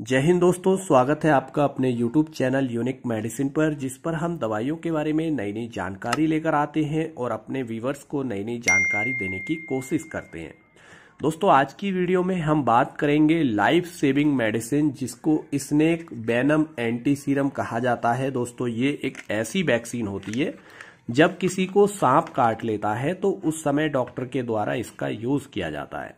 जय हिंद दोस्तों स्वागत है आपका अपने YouTube चैनल यूनिक मेडिसिन पर जिस पर हम दवाइयों के बारे में नई नई जानकारी लेकर आते हैं और अपने व्यूवर्स को नई नई जानकारी देने की कोशिश करते हैं दोस्तों आज की वीडियो में हम बात करेंगे लाइफ सेविंग मेडिसिन जिसको स्नेक बैनम एंटी सीरम कहा जाता है दोस्तों ये एक ऐसी वैक्सीन होती है जब किसी को सांप काट लेता है तो उस समय डॉक्टर के द्वारा इसका यूज किया जाता है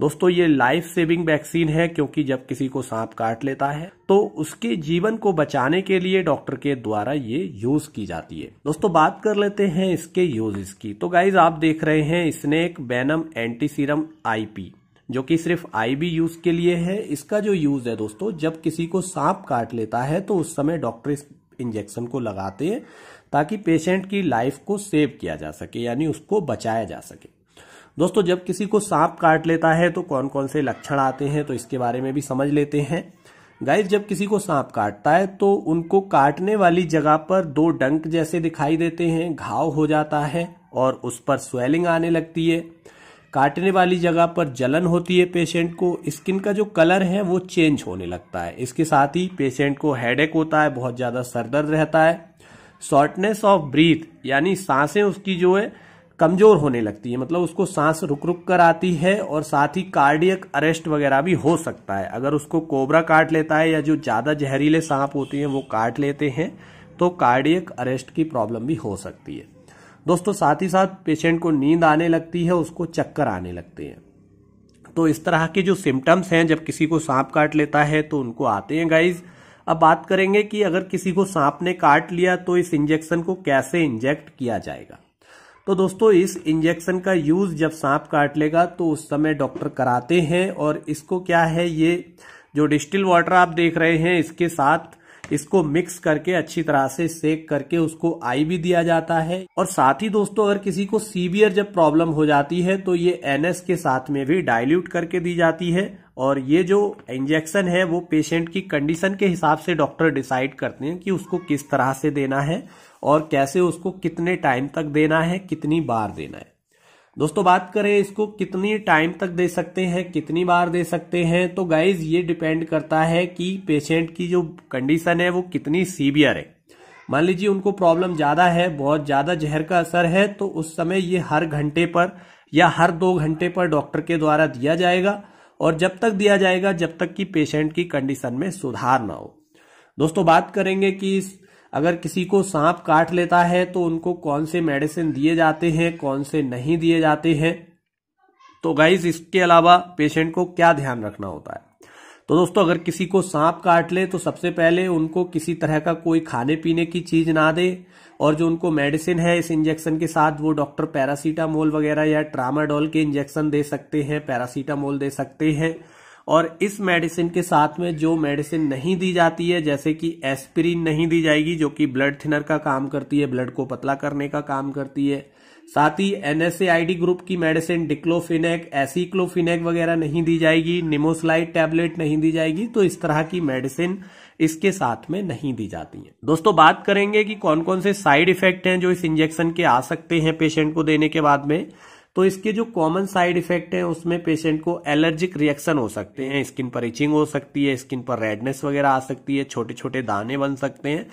दोस्तों ये लाइफ सेविंग वैक्सीन है क्योंकि जब किसी को सांप काट लेता है तो उसके जीवन को बचाने के लिए डॉक्टर के द्वारा ये यूज की जाती है दोस्तों बात कर लेते हैं इसके यूजेस की तो गाइज आप देख रहे हैं snake venom anti serum IP जो कि सिर्फ आईबी यूज के लिए है इसका जो यूज है दोस्तों जब किसी को सांप काट लेता है तो उस समय डॉक्टर इस इंजेक्शन को लगाते हैं ताकि पेशेंट की लाइफ को सेव किया जा सके यानी उसको बचाया जा सके दोस्तों जब किसी को सांप काट लेता है तो कौन कौन से लक्षण आते हैं तो इसके बारे में भी समझ लेते हैं गाइस जब किसी को सांप काटता है तो उनको काटने वाली जगह पर दो डंक जैसे दिखाई देते हैं घाव हो जाता है और उस पर स्वेलिंग आने लगती है काटने वाली जगह पर जलन होती है पेशेंट को स्किन का जो कलर है वो चेंज होने लगता है इसके साथ ही पेशेंट को हेडेक होता है बहुत ज़्यादा सरदर्द रहता है शॉर्टनेस ऑफ ब्रीथ यानी सांसें उसकी जो है कमजोर होने लगती है मतलब उसको सांस रुक रुक कर आती है और साथ ही कार्डियक अरेस्ट वगैरह भी हो सकता है अगर उसको कोबरा काट लेता है या जो ज़्यादा जहरीले सांप होते हैं वो काट लेते हैं तो कार्डियक अरेस्ट की प्रॉब्लम भी हो सकती है दोस्तों साथ ही साथ पेशेंट को नींद आने लगती है उसको चक्कर आने लगते हैं तो इस तरह के जो सिम्टम्स हैं जब किसी को सांप काट लेता है तो उनको आते हैं गाइज अब बात करेंगे कि अगर किसी को सांप ने काट लिया तो इस इंजेक्शन को कैसे इंजेक्ट किया जाएगा तो दोस्तों इस इंजेक्शन का यूज जब सांप काट लेगा तो उस समय डॉक्टर कराते हैं और इसको क्या है ये जो डिस्टिल वाटर आप देख रहे हैं इसके साथ इसको मिक्स करके अच्छी तरह से सेक करके उसको आई भी दिया जाता है और साथ ही दोस्तों अगर किसी को सीवियर जब प्रॉब्लम हो जाती है तो ये एनएस के साथ में भी डाइल्यूट करके दी जाती है और ये जो इंजेक्शन है वो पेशेंट की कंडीशन के हिसाब से डॉक्टर डिसाइड करते हैं कि उसको किस तरह से देना है और कैसे उसको कितने टाइम तक देना है कितनी बार देना है दोस्तों बात करें इसको कितनी टाइम तक दे सकते हैं कितनी बार दे सकते हैं तो गाइज ये डिपेंड करता है कि पेशेंट की जो कंडीशन है वो कितनी सीवियर है मान लीजिए उनको प्रॉब्लम ज्यादा है बहुत ज्यादा जहर का असर है तो उस समय ये हर घंटे पर या हर दो घंटे पर डॉक्टर के द्वारा दिया जाएगा और जब तक दिया जाएगा जब तक कि पेशेंट की कंडीशन में सुधार ना हो दोस्तों बात करेंगे कि इस अगर किसी को सांप काट लेता है तो उनको कौन से मेडिसिन दिए जाते हैं कौन से नहीं दिए जाते हैं तो गाइज इसके अलावा पेशेंट को क्या ध्यान रखना होता है तो दोस्तों अगर किसी को सांप काट ले तो सबसे पहले उनको किसी तरह का कोई खाने पीने की चीज ना दे और जो उनको मेडिसिन है इस इंजेक्शन के साथ वो डॉक्टर पैरासीटामोल वगैरह या ट्रामाडोल के इंजेक्शन दे सकते हैं पैरासीटामोल दे सकते हैं और इस मेडिसिन के साथ में जो मेडिसिन नहीं दी जाती है जैसे कि एस्पिरिन नहीं दी जाएगी जो कि ब्लड थिनर का काम करती है ब्लड को पतला करने का काम करती है साथ ही एनएसएआईडी ग्रुप की मेडिसिन डिक्लोफिनेक एसिक्लोफिनेक वगैरह नहीं दी जाएगी निमोसलाइड टैबलेट नहीं दी जाएगी तो इस तरह की मेडिसिन इसके साथ में नहीं दी जाती है दोस्तों बात करेंगे कि कौन कौन से साइड इफेक्ट हैं जो इस इंजेक्शन के आ सकते हैं पेशेंट को देने के बाद में तो इसके जो कॉमन साइड इफेक्ट है उसमें पेशेंट को एलर्जिक रिएक्शन हो सकते हैं स्किन पर इचिंग हो सकती है स्किन पर रेडनेस वगैरह आ सकती है छोटे छोटे दाने बन सकते हैं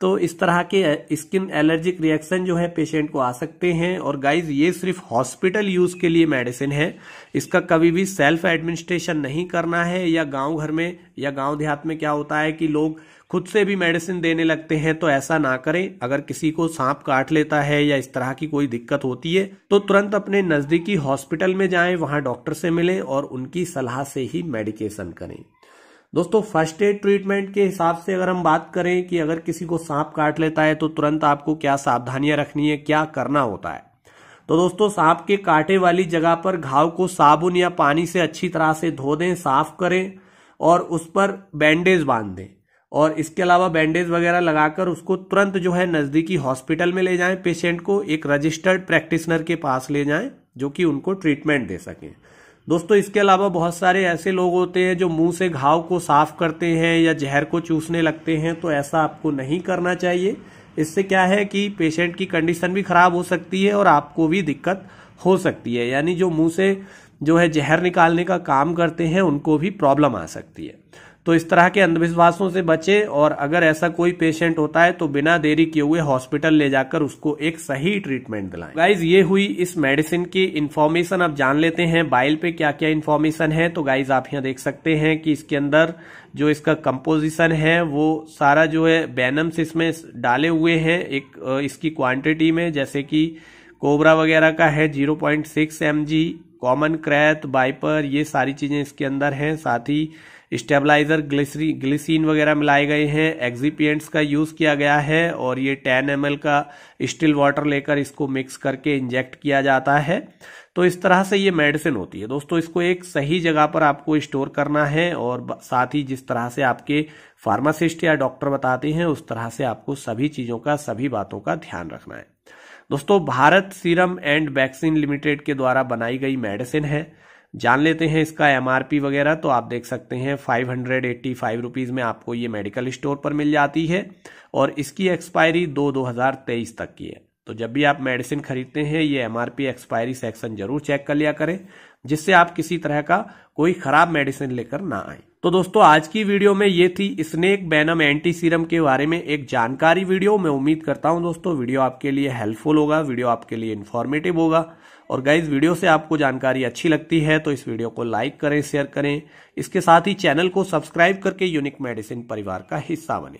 तो इस तरह के स्किन एलर्जिक रिएक्शन जो है पेशेंट को आ सकते हैं और गाइज ये सिर्फ हॉस्पिटल यूज के लिए मेडिसिन है इसका कभी भी सेल्फ एडमिनिस्ट्रेशन नहीं करना है या गांव घर में या गांव देहात में क्या होता है कि लोग खुद से भी मेडिसिन देने लगते हैं तो ऐसा ना करें अगर किसी को सांप काट लेता है या इस तरह की कोई दिक्कत होती है तो तुरंत अपने नजदीकी हॉस्पिटल में जाएं वहां डॉक्टर से मिलें और उनकी सलाह से ही मेडिकेशन करें दोस्तों फर्स्ट एड ट्रीटमेंट के हिसाब से अगर हम बात करें कि अगर किसी को सांप काट लेता है तो तुरंत आपको क्या सावधानियां रखनी है क्या करना होता है तो दोस्तों सांप के काटे वाली जगह पर घाव को साबुन या पानी से अच्छी तरह से धो दें साफ करें और उस पर बैंडेज बांध दें और इसके अलावा बैंडेज वगैरह लगाकर उसको तुरंत जो है नज़दीकी हॉस्पिटल में ले जाएं पेशेंट को एक रजिस्टर्ड प्रैक्टिशनर के पास ले जाएं जो कि उनको ट्रीटमेंट दे सकें दोस्तों इसके अलावा बहुत सारे ऐसे लोग होते हैं जो मुंह से घाव को साफ करते हैं या जहर को चूसने लगते हैं तो ऐसा आपको नहीं करना चाहिए इससे क्या है कि पेशेंट की कंडीशन भी खराब हो सकती है और आपको भी दिक्कत हो सकती है यानी जो मुंह से जो है जहर निकालने का काम करते हैं उनको भी प्रॉब्लम आ सकती है तो इस तरह के अंधविश्वासों से बचें और अगर ऐसा कोई पेशेंट होता है तो बिना देरी किए हुए हॉस्पिटल ले जाकर उसको एक सही ट्रीटमेंट दिलाएं गाइज ये हुई इस मेडिसिन की इन्फॉर्मेशन आप जान लेते हैं बाइल पे क्या क्या इन्फॉर्मेशन है तो गाइज आप यहाँ देख सकते हैं कि इसके अंदर जो इसका कंपोजिशन है वो सारा जो है बैनम्स इसमें डाले हुए हैं एक इसकी क्वांटिटी में जैसे कि कोबरा वगैरह का है 0.6 point six M G common krait viper ये सारी चीज़ें इसके अंदर हैं साथ ही स्टेबलाइजर ग्लिसरी ग्लिसिन वगैरह मिलाए गए हैं एक्जीपियंट्स का यूज़ किया गया है और ये टेन एम का स्टील वाटर लेकर इसको मिक्स करके इंजेक्ट किया जाता है तो इस तरह से ये मेडिसिन होती है दोस्तों इसको एक सही जगह पर आपको स्टोर करना है और साथ ही जिस तरह से आपके फार्मासिस्ट या डॉक्टर बताते हैं उस तरह से आपको सभी चीज़ों का सभी बातों का ध्यान रखना है दोस्तों Bharat serum and vaccine limited के द्वारा बनाई गई मेडिसिन है जान लेते हैं इसका एमआरपी वगैरह तो आप देख सकते हैं five hundred eighty five rupees में आपको ये मेडिकल स्टोर पर मिल जाती है और इसकी एक्सपायरी दो दो हज़ार तेईस तक की है तो जब भी आप मेडिसिन खरीदते हैं ये एमआरपी एक्सपायरी सेक्शन जरूर चेक कर लिया करें जिससे आप किसी तरह का कोई ख़राब मेडिसिन लेकर ना आए तो दोस्तों आज की वीडियो में ये थी स्नेक बैनम एंटी सीरम के बारे में एक जानकारी वीडियो मैं उम्मीद करता हूं दोस्तों वीडियो आपके लिए हेल्पफुल होगा वीडियो आपके लिए इन्फॉर्मेटिव होगा और गाइज वीडियो से आपको जानकारी अच्छी लगती है तो इस वीडियो को लाइक करें शेयर करें इसके साथ ही चैनल को सब्सक्राइब करके यूनिक मेडिसिन परिवार का हिस्सा बने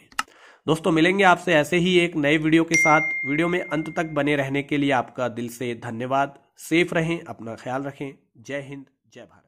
दोस्तों मिलेंगे आपसे ऐसे ही एक नए वीडियो के साथ वीडियो में अंत तक बने रहने के लिए आपका दिल से धन्यवाद सेफ रहें अपना ख्याल रखें जय हिंद जय भारत